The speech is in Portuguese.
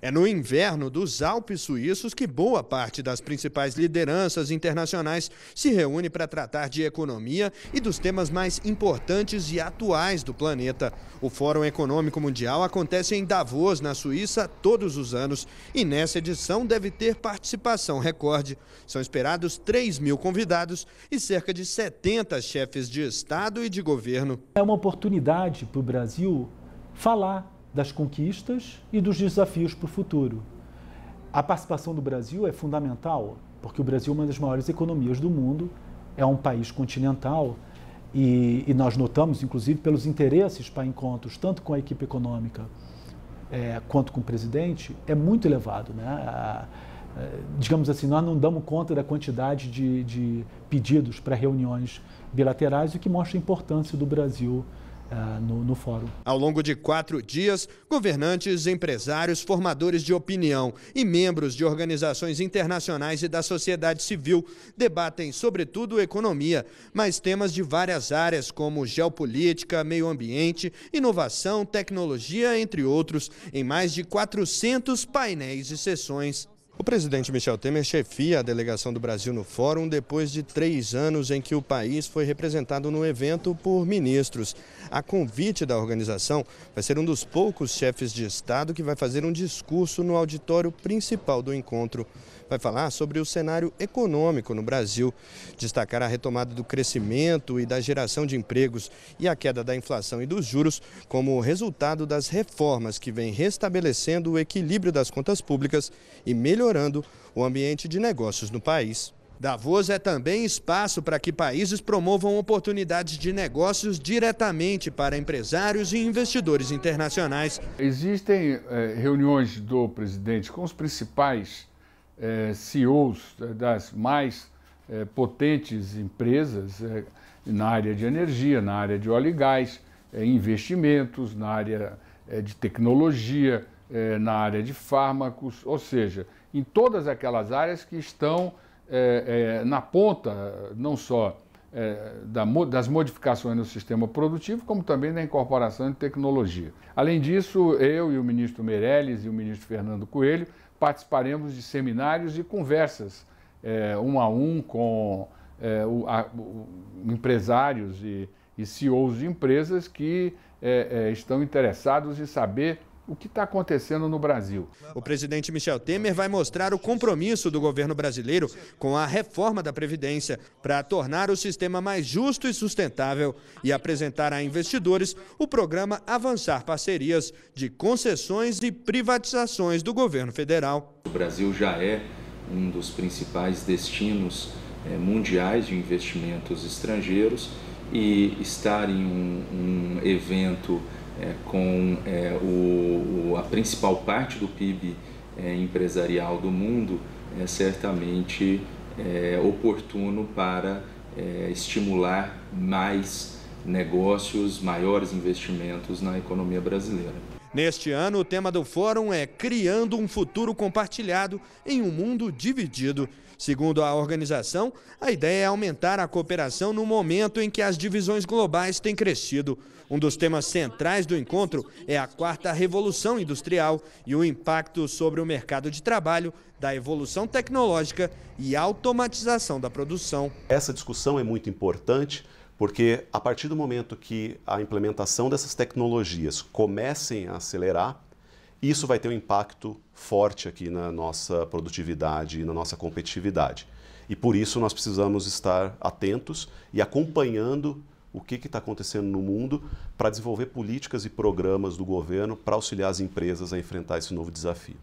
É no inverno dos Alpes suíços que boa parte das principais lideranças internacionais se reúne para tratar de economia e dos temas mais importantes e atuais do planeta. O Fórum Econômico Mundial acontece em Davos, na Suíça, todos os anos e nessa edição deve ter participação recorde. São esperados 3 mil convidados e cerca de 70 chefes de Estado e de governo. É uma oportunidade para o Brasil falar das conquistas e dos desafios para o futuro. A participação do Brasil é fundamental, porque o Brasil é uma das maiores economias do mundo, é um país continental e, e nós notamos, inclusive, pelos interesses para encontros, tanto com a equipe econômica é, quanto com o presidente, é muito elevado. Né? A, é, digamos assim, nós não damos conta da quantidade de, de pedidos para reuniões bilaterais, o que mostra a importância do Brasil ah, no, no fórum. Ao longo de quatro dias, governantes, empresários, formadores de opinião e membros de organizações internacionais e da sociedade civil debatem, sobretudo, economia, mas temas de várias áreas, como geopolítica, meio ambiente, inovação, tecnologia, entre outros, em mais de 400 painéis e sessões. O presidente Michel Temer chefia a delegação do Brasil no fórum depois de três anos em que o país foi representado no evento por ministros. A convite da organização, vai ser um dos poucos chefes de Estado que vai fazer um discurso no auditório principal do encontro vai falar sobre o cenário econômico no Brasil, destacar a retomada do crescimento e da geração de empregos e a queda da inflação e dos juros como resultado das reformas que vêm restabelecendo o equilíbrio das contas públicas e melhorando o ambiente de negócios no país. Davos é também espaço para que países promovam oportunidades de negócios diretamente para empresários e investidores internacionais. Existem eh, reuniões do presidente com os principais eh, é, CEOs das mais eh, potentes empresas eh, na área de energia, na área de óleo e gás, investimentos, na área de tecnologia, na área de fármacos, ou seja, em todas aquelas áreas que estão na ponta, não só das modificações no sistema produtivo, como também da incorporação de tecnologia. Além disso, eu e o ministro Meirelles e o ministro Fernando Coelho participaremos de seminários e conversas é, um a um com é, o, a, o, empresários e, e CEOs de empresas que é, é, estão interessados em saber o que está acontecendo no Brasil. O presidente Michel Temer vai mostrar o compromisso do governo brasileiro com a reforma da Previdência para tornar o sistema mais justo e sustentável e apresentar a investidores o programa Avançar Parcerias de concessões e privatizações do governo federal. O Brasil já é um dos principais destinos eh, mundiais de investimentos estrangeiros e estar em um, um evento é, com é, o, a principal parte do PIB é, empresarial do mundo, é certamente é, oportuno para é, estimular mais negócios, maiores investimentos na economia brasileira. Neste ano, o tema do fórum é Criando um Futuro Compartilhado em um Mundo Dividido. Segundo a organização, a ideia é aumentar a cooperação no momento em que as divisões globais têm crescido. Um dos temas centrais do encontro é a quarta revolução industrial e o impacto sobre o mercado de trabalho da evolução tecnológica e automatização da produção. Essa discussão é muito importante porque a partir do momento que a implementação dessas tecnologias comecem a acelerar, isso vai ter um impacto forte aqui na nossa produtividade e na nossa competitividade. E por isso nós precisamos estar atentos e acompanhando o que está acontecendo no mundo para desenvolver políticas e programas do governo para auxiliar as empresas a enfrentar esse novo desafio.